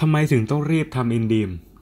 ทำไมถึงต้องรีบทำอินดีม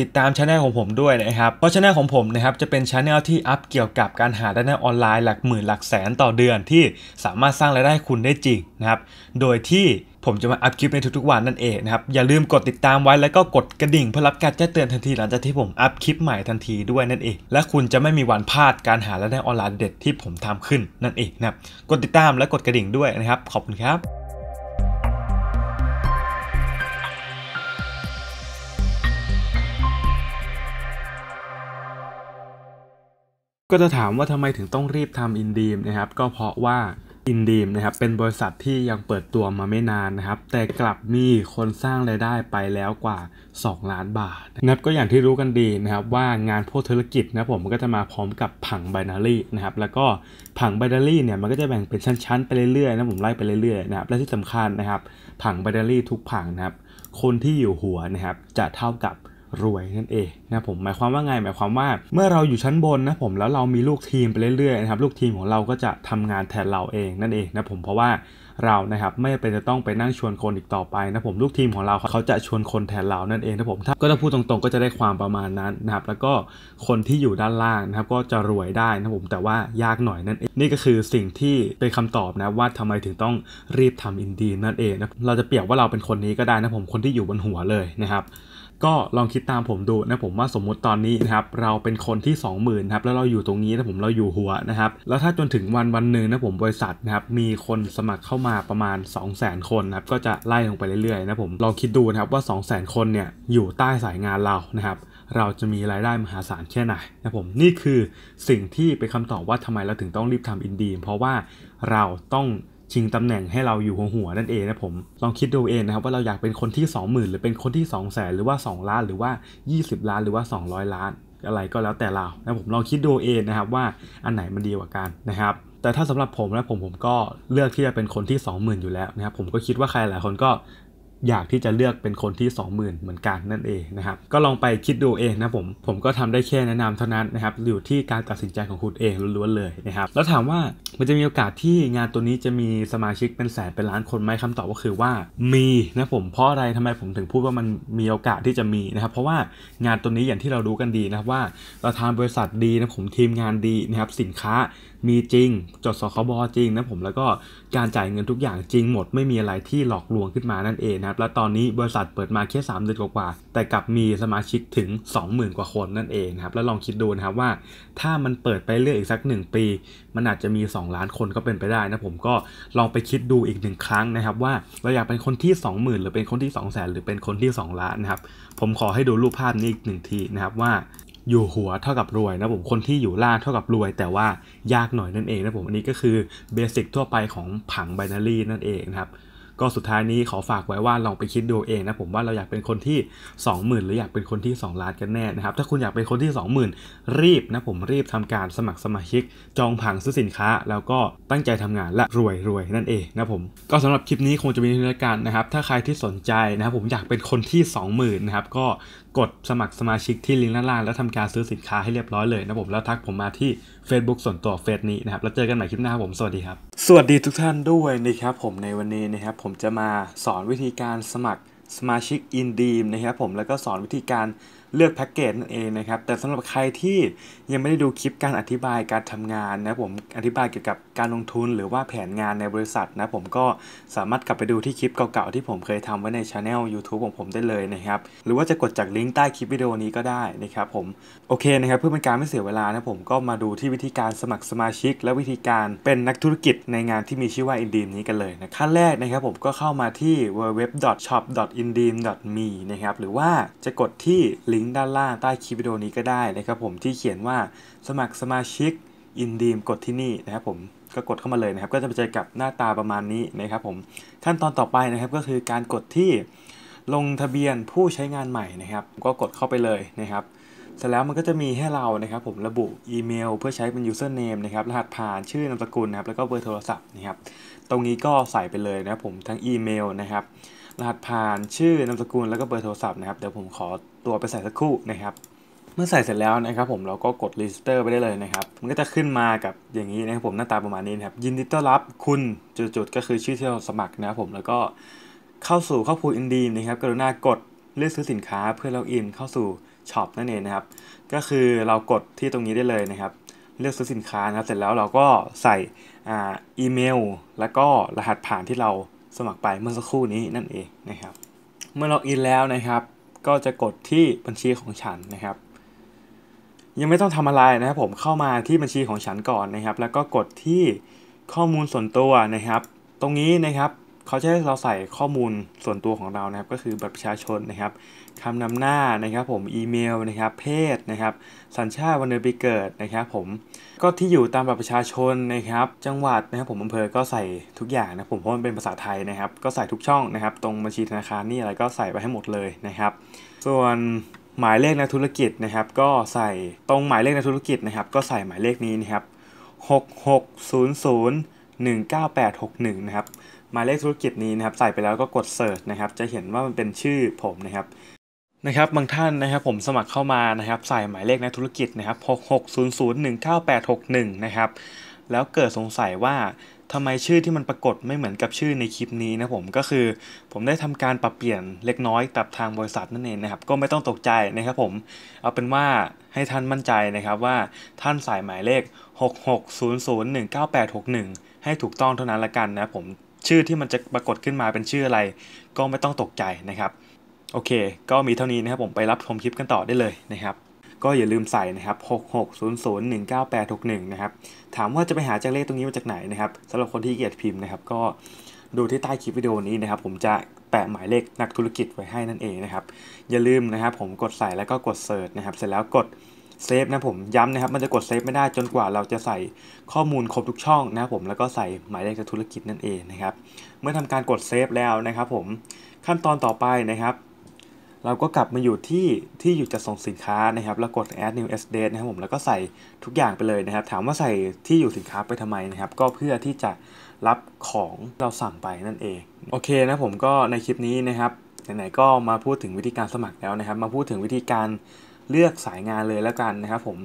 ติดตามช anel ของผมด้วยนะครับ เพราะช anel ของผมนะครับจะเป็นช anel ที่อัพเกี่ยวกับการหารายได้ออนไลน์หลักหมื่นหลักแสนต่อเดือนที่สามารถสร้างรายได้คุณได้จริงนะครับโดยที่ผมจะมาอัพคลิปในทุกๆ วันนั่นเองนะครับอย่าลืมกดติดตามไว้แล้วก็กดกระดิ่งเพื่อรับการแจ้งเตือนทันทีหลังจากที่ผมอัพคลิปใหม่ทันทีด้วยนั่นเอง และคุณจะไม่มีวันพลาดการหารายได้ออนไลน์เด็ดที่ผมทำขึ้นนั่นเองนะครับกดติดตามและกดกระดิ่งด้วยนะครับ ขอบคุณครับก็จะถามว่าทำไมถึงต้องรีบทำอินดีมนะครับก็เพราะว่าอินดีมนะครับเป็นบริษัทที่ยังเปิดตัวมาไม่นานนะครับ แต่กลับมีคนสร้างรายได้ไปแล้วกว่า 2 ล้านบาทนะครับก็อย่างที่รู้กันดีนะครับว่างานพวกธุรกิจนะผมมันก็จะมาพร้อมกับผังไบนารี่นะครับแล้วก็ผังไบนารี่เนี่ยมันก็จะแบ่งเป็นชั้นๆไปเรื่อยๆนะผมไล่ไปเรื่อยๆนะครับและที่สำคัญนะครับ ผังไบนารี่ทุกผังนะครับคนที่อยู่หัวนะครับจะเท่ากับรวยนั่นเองนะผมหมายความว่าไงหมายความว่า เมื่อเราอยู่ชั้นบนนะผมแล้วเรามีลูกทีมไปเรื่อยๆนะครับลูกทีมของเราก็จะทำงานแทนเราเองนั่นเองนะผมเพราะว่า เรานะครับ ไม่เป็นจะต้องไปนั่งชวนคนอีกต่อไปนะผมลูกทีมของเราเขาจะชวนคนแทนเรานั่นเองนะผมถ้าก็ถ้าพูดตรงๆก็จะได้ความประมาณนั้นนะครับ แล้วก็คนที่อยู่ด้านล่างนะครับ ก็จะรวยได้นะผมแต่ว่ายากหน่อยนั่นเองนี่ก็คือสิ่งที่เป็นคำตอบนะว่าทำไมถึงต้องรีบทำอินดีนั่นเองนะเราจะเปรียบว่าเราเป็นคนนี้ก็ได้นะผมคนที่อยู่บนหัวเลยนะครับก็ลองคิดตามผมดูนะผมว่าสมมุติตอนนี้นะครับเราเป็นคนที่ 20,000นครับแล้วเราอยู่ตรงนี้นะผมเราอยู่หัวนะครับ แล้วถ้าจนถึงวันวันหนึ่งนะผมบริษัทนะครับมีคนสมัครเข้ามาประมาณ 200,000 คนนะครับก็จะไล่ลงไปเรื่อยๆนะผมลองคิดดูนะครับว่า 200,000 คนเนี่ยอยู่ใต้สายงานเรานะครับ เราจะมีรายได้มหาศาลแค่ไหนนะผมนี่คือสิ่งที่เป็นคำตอบว่าทำไมเราถึงต้องรีบทำอินดี เพราะว่าเราต้องชิงตำแหน่งให้เราอยู่หัวหัวนั่นเองนะผมลองคิดดูเองนะครับว่าเราอยากเป็นคนที่ 20,000 หรือเป็นคนที่ 2 0 0แสนหรือว่า 2 ล้าน หรือว่า 20 ล้านหรือว่า 200 ล้าน อะไรก็แล้วแต่เรานะผมลองคิดดูเองนะครับว่าอันไหนมันดีกว่ากันนะครับแต่ถ้าสำหรับผมนะผมผมก็เลือกที่จะเป็นคนที่ 20,000 อยู่แล้วนะครับผมก็คิดว่าใครหลายคนก็อยากที่จะเลือกเป็นคนที่ 20,000 เหมือนกันนั่นเองนะครับก็ลองไปคิดดูเองนะผมผมก็ทำได้แค่แนะนำเท่านั้นนะครับอยู่ที่การตัดสินใจของคุณเองล้วนๆเลยนะครับแล้วถามว่ามันจะมีโอกาสที่งานตัวนี้จะมีสมาชิกเป็นแสนเป็นล้านคนไหมคำตอบก็คือว่ามีนะผมเพราะอะไรทำไมผมถึงพูดว่ามันมีโอกาสที่จะมีนะครับเพราะว่างานตัวนี้อย่างที่เรารู้กันดีนะครับว่าเราทำบริษัทดีนะผมทีมงานดีนะครับสินค้ามีจริงจดสคบจริงนะผมแล้วก็การจ่ายเงินทุกอย่างจริงหมดไม่มีอะไรที่หลอกลวงขึ้นมานั่นเองนะับและตอนนี้บริษัทเปิดมาแค่3เดือนกว่าๆ แต่กลับมีสมาชิกถึง 20,000 กว่าคนนั่นเองครับ แล้วลองคิดดูนะครับว่าถ้ามันเปิดไปเรื่อยอีกสัก 1 ปี มันอาจจะมี 2 ล้านคนก็เป็นไปได้นะผมก็ลองไปคิดดูอีกหนึ่งครั้งนะครับ ว่าเราอยากเป็นคนที่ 20,000 หรือเป็นคนที่ 200,000หรือเป็นคนที่ 2 ล้านนะครับ ผมขอให้ดูรูปภาพนี้อีกหนึ่งทีนะครับว่าอยู่หัวเท่ากับรวยนะผมคนที่อยู่ล่างเท่ากับรวยแต่ว่ายากหน่อยนั่นเองนะผมอันนี้ก็คือเบสิกทั่วไปของผังไบนารีนั่นเองนะครับก็สุดท้ายนี้ขอฝากไว้ว่าลองไปคิดดูเองนะผมว่าเราอยากเป็นคนที่ 20,000 หรืออยากเป็นคนที่2ล้านกันแน่นะครับถ้าคุณอยากเป็นคนที่ 20,000 รีบนะผมรีบทำการสมัครสมาชิกจองผังซื้อสินค้า แล้วก็ตั้งใจทำงานและรวยรวยนั่นเองนะผม ก็สำหรับคลิปนี้คงจะมีเท่านการ นะครับ ถ้าใครที่สนใจนะครับผมอยากเป็นคนที่ 20,000นะครับก็กดสมัครสมาชิกที่ลิงก์ด้านล่าง แล้วทำการซื้อสินค้าให้เรียบร้อยเลยนะผมแล้วทักผมมาที่ Facebook ส่วนตัวเฟซนี้นะครับแล้วเจอกันใหม่คลิปหน้าผมสวัสดีครับสวัสดีทุกท่านด้วยนะครับ ผมในวันนี้นะครับผมจะมาสอนวิธีการสมัครสมาชิกอินดีมนะครับผมแล้วก็สอนวิธีการเลือกแพ็กเกจนั่นเองนะครับ แต่สำหรับใครที่ยังไม่ได้ดูคลิปการอธิบายการทำงานนะผมอธิบายเกี่ยวกับการลงทุน หรือว่าแผนงานในบริษัทนะ ผมก็สามารถกลับไปดูที่คลิปเก่าๆ ที่ผมเคยทำไว้ในช anel YouTube ของผมได้เลยนะครับ หรือว่าจะกดจากลิงก์ใต้คลิปวิดีโอนี้ก็ได้นะครับผม โอเคนะครับเพื่อเป็นการไม่เสียเวลานะผมก็มาดูที่วิธีการสมัครสมาชิก และวิธีการเป็นนักธุรกิจในงานที่มีชื่อว่าอินดีมนี้กันเลยนะขั้นแรกนะครับผมก็เข้ามาที่ www.shop.indeam.me นะครับหรือว่าจะกดที่ลิงงก์ด้านล่างใต้คลิปวิดีโอนี้ก็ได้นะครับ ผมที่เขียนว่าสมัครสมาชิกอินดีมกดที่นี่นะครับ ผมก็กดเข้ามาเลยนะครับ ก็จะไปเจอกับหน้าตาประมาณนี้นะครับ ผมขั้นตอนต่อไปนะครับก็คือการกดที่ ลงทะเบียนผู้ใช้งานใหม่นะครับ ก็กดเข้าไปเลยนะครับ เสร็จแล้วมันก็จะมีให้เรานะครับ ผมระบุอีเมลเพื่อใช้เป็น username นะครับรหัสผ่านชื่อนามสกุลนะครับ แล้วก็เบอร์โทรศัพท์นะครับ ตรงนี้ก็ใส่ไปเลยนะครับ ผมทั้งอีเมลนะครับรหัสผ่านชื่อนามสกุลแล้วก็เบอร์โทรศัพท์นะครับเดี๋ยวผมขอตัวไปใส่สักครู่นะครับ เมื่อใส่เสร็จแล้วนะครับ ผมเราก็กดรีสเตอร์ไปได้เลยนะครับมันก็จะขึ้นมากับอย่างนี้นะครับ ผมหน้าตาประมาณนี้นะครับ ยินดีต้อนรับคุณจุดๆก็คือชื่อที่เราสมัครนะครับผมแล้วก็เข้าสู่ข้อพูดอินดีนะครับกรุณากดเลือกซื้อสินค้าเพื่อเราอินเข้าสู่ช็อปนั่นเองนะครับก็คือเรากดที่ตรงนี้ได้เลยนะครับเลือกซื้อสินค้านะครับเสร็จแล้วเราก็ใส่อีเมล แล้วก็รหัสผ่านที่เราสมัครไปเมื่อสักครู่นี้นั่นเองนะครับ เมื่อล็อกอินแล้วนะครับ ก็จะกดที่บัญชีของฉันนะครับ ยังไม่ต้องทำอะไรนะครับ ผมเข้ามาที่บัญชีของฉันก่อนนะครับ แล้วก็กดที่ข้อมูลส่วนตัวนะครับ ตรงนี้นะครับเขาจะให้เราใส่ข้อมูลส่วนตัวของเรานะครับ ก็คือบัตรประชาชนนะครับคำนำหน้านะครับ ผมอีเมลนะครับเพศนะครับ สัญชาติวันเดือนปีเกิดนะครับ ผมก็ที่อยู่ตามบัตรประชาชนนะครับ จังหวัดนะครับ ผมอำเภอก็ใส่ทุกอย่างนะผมเพราะมันเป็นภาษาไทยนะครับก็ใส่ทุกช่องนะครับ ตรงบัญชีธนาคารนี่อะไรก็ใส่ไปให้หมดเลยนะครับ ส่วนหมายเลขในธุรกิจนะครับ ก็ใส่ตรงหมายเลขในธุรกิจนะครับ ก็ใส่หมายเลขนี้นะครับ 660019861 นะครับหมายเลขธุรกิจนี้นะครับใส่ไปแล้วก็กดเสิร์ชนะครับจะเห็นว่ามันเป็นชื่อผมนะครับนะครับ บางท่านนะครับผมสมัครเข้ามานะครับ ใส่หมายเลขในธุรกิจนะครับ660019861นะครับแล้วเกิดสงสัยว่าทำไมชื่อที่มันปรากฏไม่เหมือนกับชื่อในคลิปนี้นะผมก็คือผมได้ทำการปรับเปลี่ยนเล็กน้อยตับทางบริษัทนั่นเองนะครับก็ไม่ต้องตกใจนะครับผมเอาเป็นว่าให้ท่านมั่นใจนะครับว่าท่านใส่หมายเลข 660019861 ให้ถูกต้องเท่านั้นละกันนะผมชื่อที่มันจะปรากฏขึ้นมาเป็นชื่ออะไร ก็ไม่ต้องตกใจนะครับโอเค ก็มีเท่านี้นะครับผมไปรับชมคลิปกันต่อได้เลยนะครับ ก็อย่าลืมใส่นะครับ660019861นะครับถามว่าจะไปหาจากเลขตรงนี้มาจากไหนนะครับสำหรับคนที่เกียดพิมพ์นะครับ ก็ดูที่ใต้คลิปวิดีโอนี้นะครับ ผมจะแปะหมายเลขนักธุรกิจไว้ให้นั่นเองนะครับอย่าลืมนะครับ ผมกดใส่แล้วก็กดเสิร์ชนะครับเสร็จแล้วกดเซฟนะผมย้ำนะครับมันจะกดเซฟไม่ได้จนกว่าเราจะใส่ข้อมูลครบทุกช่อง นะผมแล้วก็ใส่หมายเลขธุรกิจนั่นเองนะครับ เมื่อทำการกดเซฟแล้วนะครับ ผมขั้นตอนต่อไปนะครับ เราก็กลับมาอยู่ที่ที่อยู่จะส่งสินค้านะครับ แล้วกด add new s date นะครับผมแล้วก็ใส่ทุกอย่างไปเลยนะครับ ถามว่าใส่ที่อยู่สินค้าไปทำไมนะครับ ก็เพื่อที่จะรับของเราสั่งไปนั่นเองโอเคนะผมก็ในคลิปนี้นะครับไหนๆก็มาพูดถึงวิธีการสมัครแล้วนะครับ มาพูดถึงวิธีการเลือกสายงานเลยแล้วกันนะครับ ผม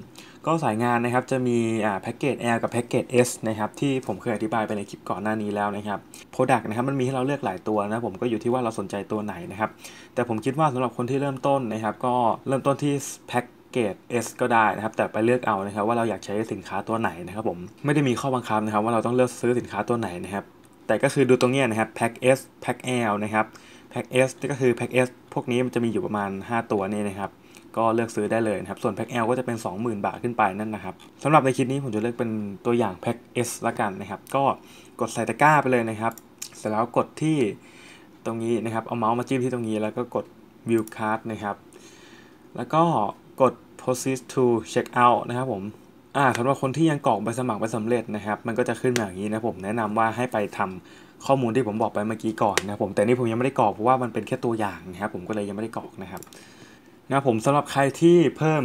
ก็สายงานนะครับ จะมีแพ็กเกจ L กับแพ็กเกจ S นะครับ ที่ผมเคยอธิบายไปในคลิปก่อนหน้านี้แล้วนะครับโปรดักต์นะครับ มันมีให้เราเลือกหลายตัวนะผมก็อยู่ที่ว่าเราสนใจตัวไหนนะครับ แต่ผมคิดว่าสำหรับคนที่เริ่มต้นนะครับ ก็เริ่มต้นที่แพ็กเกต S ก็ได้นะครับ แต่ไปเลือกเอานะครับ ว่าเราอยากใช้สินค้าตัวไหนนะครับผมไม่ได้มีข้อบังคับนะครับ ว่าเราต้องเลือกซื้อสินค้าตัวไหนนะครับ แต่ก็คือดูตรงนี้นะครับแพ็ก S แพ็ก L นะครับแพ็ก S ก็คือแพ็ก S พวกนี้มันจะมีอยู่ประมาณ 5 ตัวนี่นะครับก็เลือกซื้อได้เลยนะครับ ส่วนแพ็ก L ก็จะเป็น 20,000 บาทขึ้นไปนั่นนะครับสำหรับในคลิปนี้ผมจะเลือกเป็นตัวอย่างแพ็ก S ละกันนะครับ ก็กดใส่ตะกร้าไปเลยนะครับ เสร็จแล้วกดที่ตรงนี้นะครับเอาเมาส์มาจิ้มที่ตรงนี้แล้วก็กด view card นะครับ แล้วก็กด proceed to check out นะครับผม อ่าสำหรับคนที่ยังกรอกใบสมัครไปสำเร็จนะครับ มันก็จะขึ้นมาอย่างนี้นะผมแนะนำว่าให้ไปทำข้อมูลที่ผมบอกไปเมื่อกี้ก่อนนะผมแต่นี่ผมยังไม่ได้กรอกเพราะว่ามันเป็นแค่ตัวอย่างนะครับ ผมก็เลยยังไม่ได้กรอกนะครับนะผมสำหรับใครที่เพิ่ม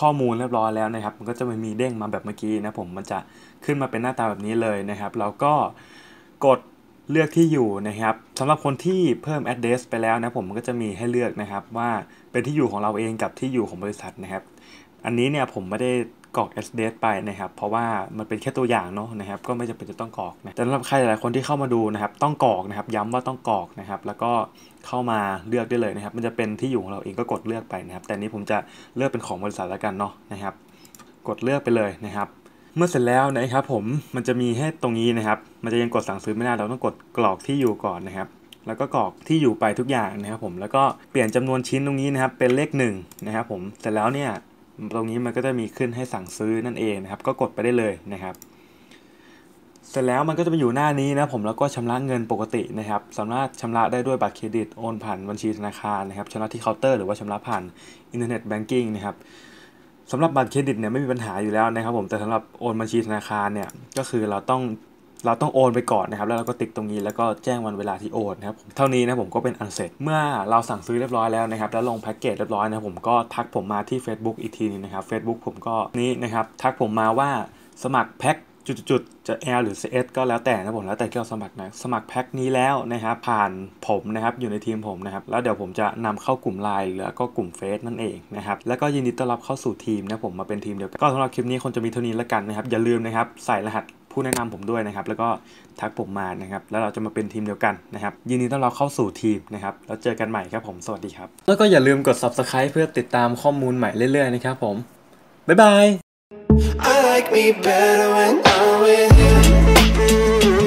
ข้อมูลเรียบร้อยแล้วนะครับ มันก็จะไมีเด้งมาแบบเมื่อกี้นะผมมันจะขึ้นมาเป็นหน้าตาแบบนี้เลยนะครับแล้วก็กดเลือกที่อยู่นะครับสำหรับคนที่เพิ่ม address ไปแล้วนะ ผมมันก็จะมีให้เลือกนะครับ ว่าเป็นที่อยู่ของเราเองกับที่อยู่ของบริษัทนะครับ อันนี้เนี่ยผมไม่ได้กรอก s d e ไปนะครับ เพราะว่ามันเป็นแค่ตัวอย่างเนาะนะครับ ก็ไม่จำเป็นจะต้องกรอกนะ แต่สำหรับใครหลายคนที่เข้ามาดูนะครับ ต้องกรอกนะครับ ย้ำว่าต้องกรอกนะครับ แล้วก็เข้ามาเลือกได้เลยนะครับ มันจะเป็นที่อยู่ของเราเองก็กดเลือกไปนะครับ แต่นี้ผมจะเลือกเป็นของบริษัทแล้วกันเนาะนะครับ กดเลือกไปเลยนะครับ เมื่อเสร็จแล้วนะครับผม มันจะมีให้ตรงนี้นะครับ มันจะยังกดสั่งซื้อไม่ได้ เราต้องกดกรอกที่อยู่ก่อนนะครับ แล้วก็กรอกที่อยู่ไปทุกอย่างนะครับ ผม แล้วก็เปลี่ยนจำนวนชิ้นตรงนี้นะครับ เป็นเลข1นะครับ ผมเสร็จแล้วเนี่ยตรงนี้มันก็จะมีขึ้นให้สั่งซื้อนั่นเองนะครับก็กดไปได้เลยนะครับ เสร็จแล้วมันก็จะไปอยู่หน้านี้นะผมแล้วก็ชำระเงินปกตินะครับ สามารถชำระได้ด้วยบัตรเครดิตโอนผ่านบัญชีธนาคารนะครับชำระที่เคาน์เตอร์หรือว่าชำระผ่านอินเทอร์เน็ตแบงกิ้งนะครับสำหรับบัตรเครดิตเนี่ยไม่มีปัญหาอยู่แล้วนะครับผมแต่สำหรับโอนบัญชีธนาคารเนี่ยก็คือเราต้องเราต้องโอนไปก่อนนะครับแล้วเราก็ติ๊กตรงนี้แล้วก็แจ้งวันเวลาที่โอนนะครับเท่านี้นะผมก็เป็นอันเสร็จเมื่อเราสั่งซื้อเรียบร้อยแล้วนะครับแล้วลงแพ็กเกจเรียบร้อยนะผมก็ทักผมมาที่ Facebook อีกทีนึงนะครับเฟซบุ๊กผมก็นี่นะครับทักผมมาว่าสมัครแพ็กจุดๆจะ L หรือ CS ก็แล้วแต่นะผมแล้วแต่ที่เราสมัครนะสมัครแพ็คนี้แล้วนะครับ ผ่านผมนะครับอยู่ในทีมผมนะครับ แล้วเดี๋ยวผมจะนำเข้ากลุ่มไลน์แล้วก็กลุ่มเฟซนั่นเองนะครับแล้วก็ยินดีต้อนรับเข้าสู่ทีมนะผมมาเป็นทีมเดียวกก็สำหรับคลิปนี้คงจะมีเท่านี้แล้วกันนะครับ อย่าลืมนะครับใส่รหัสผู้แนะนำผมด้วยนะครับ แล้วก็ทักผมมานะครับแล้วเราจะมาเป็นทีมเดียวกันนะครับยินดีต้อนรับเข้าสู่ทีมนะครับแล้วเจอกันใหม่ครับผมสวัสดีครับ แล้วก็อย่าลืมกด subscribe เพื่อติดตามข้อมูลใหม่เรื่อย ๆ นะครับผมบ๊ายบาย I like me better when I'm with you.